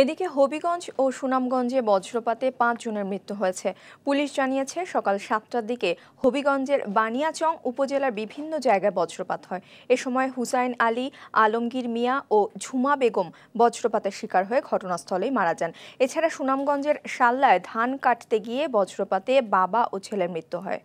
এদিকে হবিগঞ্জ ও সুনামগঞ্জে বজ্রপাতে পাঁচ জনের মৃত্যু হয়েছে পুলিশ জানিয়েছে সকাল সাতটার দিকে হবিগঞ্জের বানিয়াচং উপজেলার বিভিন্ন জায়গায় বজ্রপাত হয় এ সময় হুসাইন আলী আলমগীর মিয়া ও ঝুমা বেগম বজ্রপাতের শিকার হয়ে ঘটনাস্থলেই মারা যান এছাড়া সুনামগঞ্জের শাল্লায় ধান কাটতে গিয়ে বজ্রপাতে বাবা ও ছেলের মৃত্যু হয়